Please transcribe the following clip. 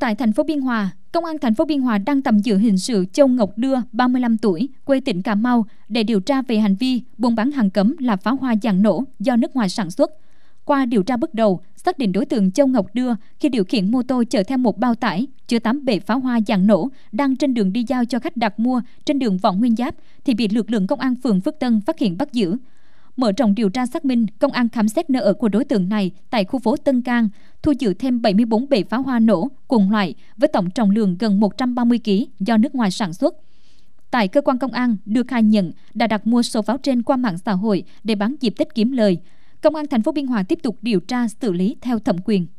Tại thành phố Biên Hòa, Công an thành phố Biên Hòa đang tạm giữ hình sự Châu Ngọc Đưa, 35 tuổi, quê tỉnh Cà Mau để điều tra về hành vi buôn bán hàng cấm là pháo hoa dạng nổ do nước ngoài sản xuất. Qua điều tra bước đầu, xác định đối tượng Châu Ngọc Đưa khi điều khiển mô tô chở theo một bao tải chứa 8 bệ pháo hoa dạng nổ đang trên đường đi giao cho khách đặt mua trên đường Võ Nguyên Giáp thì bị lực lượng công an phường Phước Tân phát hiện bắt giữ. Mở rộng điều tra xác minh, công an khám xét nơi ở của đối tượng này tại khu phố Tân Cang, thu giữ thêm 74 bệ pháo hoa nổ cùng loại với tổng trọng lượng gần 130 kg do nước ngoài sản xuất. Tại cơ quan công an, đưa khai nhận đã đặt mua số pháo trên qua mạng xã hội để bán dịp Tết kiếm lời. Công an thành phố Biên Hòa tiếp tục điều tra xử lý theo thẩm quyền.